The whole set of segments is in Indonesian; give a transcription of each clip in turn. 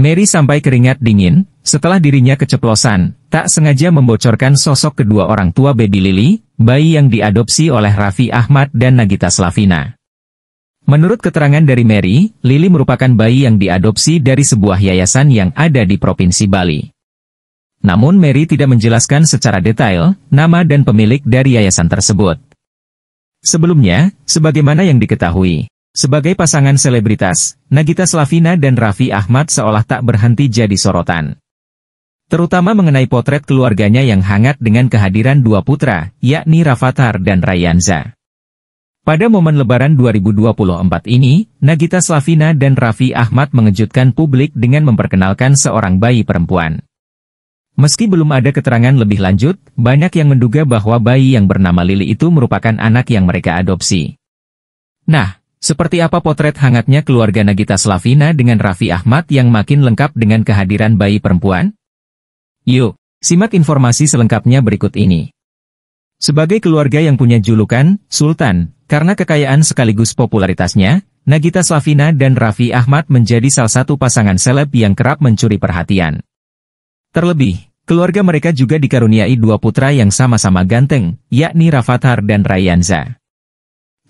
Mary sampai keringat dingin, setelah dirinya keceplosan, tak sengaja membocorkan sosok kedua orang tua baby Lily, bayi yang diadopsi oleh Raffi Ahmad dan Nagita Slavina. Menurut keterangan dari Mary, Lily merupakan bayi yang diadopsi dari sebuah yayasan yang ada di Provinsi Bali. Namun Mary tidak menjelaskan secara detail nama dan pemilik dari yayasan tersebut. Sebelumnya, sebagaimana yang diketahui, sebagai pasangan selebritas, Nagita Slavina dan Raffi Ahmad seolah tak berhenti jadi sorotan. Terutama mengenai potret keluarganya yang hangat dengan kehadiran dua putra, yakni Rafathar dan Rayanza. Pada momen lebaran 2024 ini, Nagita Slavina dan Raffi Ahmad mengejutkan publik dengan memperkenalkan seorang bayi perempuan. Meski belum ada keterangan lebih lanjut, banyak yang menduga bahwa bayi yang bernama Lili itu merupakan anak yang mereka adopsi. Nah, seperti apa potret hangatnya keluarga Nagita Slavina dengan Raffi Ahmad yang makin lengkap dengan kehadiran bayi perempuan? Yuk, simak informasi selengkapnya berikut ini. Sebagai keluarga yang punya julukan, Sultan, karena kekayaan sekaligus popularitasnya, Nagita Slavina dan Raffi Ahmad menjadi salah satu pasangan seleb yang kerap mencuri perhatian. Terlebih, keluarga mereka juga dikaruniai dua putra yang sama-sama ganteng, yakni Rafathar dan Rayanza.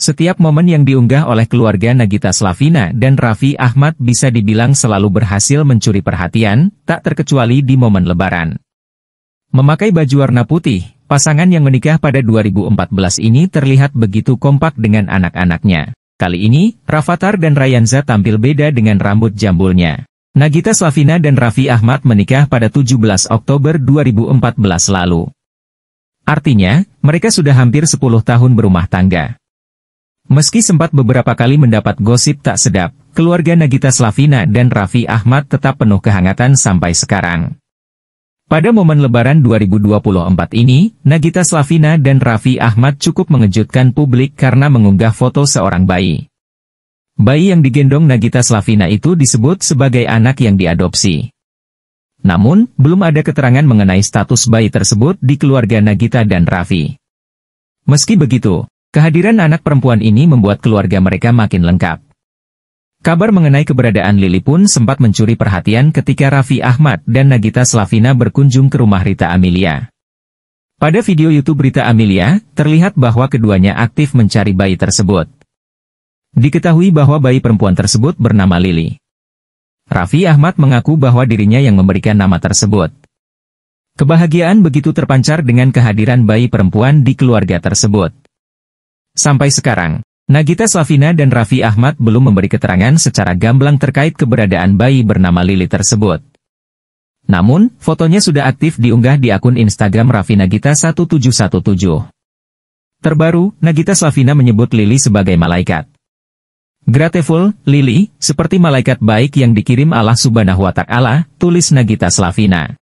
Setiap momen yang diunggah oleh keluarga Nagita Slavina dan Raffi Ahmad bisa dibilang selalu berhasil mencuri perhatian, tak terkecuali di momen lebaran. Memakai baju warna putih, pasangan yang menikah pada 2014 ini terlihat begitu kompak dengan anak-anaknya. Kali ini, Rafathar dan Ryanza tampil beda dengan rambut jambulnya. Nagita Slavina dan Raffi Ahmad menikah pada 17 Oktober 2014 lalu. Artinya, mereka sudah hampir 10 tahun berumah tangga. Meski sempat beberapa kali mendapat gosip tak sedap, keluarga Nagita Slavina dan Raffi Ahmad tetap penuh kehangatan sampai sekarang. Pada momen lebaran 2024 ini, Nagita Slavina dan Raffi Ahmad cukup mengejutkan publik karena mengunggah foto seorang bayi. Bayi yang digendong Nagita Slavina itu disebut sebagai anak yang diadopsi. Namun, belum ada keterangan mengenai status bayi tersebut di keluarga Nagita dan Raffi. Meski begitu, Kehadiran anak perempuan ini membuat keluarga mereka makin lengkap. Kabar mengenai keberadaan Lili pun sempat mencuri perhatian ketika Raffi Ahmad dan Nagita Slavina berkunjung ke rumah Rita Amelia. Pada video YouTube Rita Amelia, terlihat bahwa keduanya aktif mencari bayi tersebut. Diketahui bahwa bayi perempuan tersebut bernama Lili. Raffi Ahmad mengaku bahwa dirinya yang memberikan nama tersebut. Kebahagiaan begitu terpancar dengan kehadiran bayi perempuan di keluarga tersebut. Sampai sekarang, Nagita Slavina dan Raffi Ahmad belum memberi keterangan secara gamblang terkait keberadaan bayi bernama Lili tersebut. Namun, fotonya sudah aktif diunggah di akun Instagram Raffi Nagita 1717. Terbaru, Nagita Slavina menyebut Lili sebagai malaikat. Grateful, Lili, seperti malaikat baik yang dikirim Allah subhanahu wa ta'ala, tulis Nagita Slavina.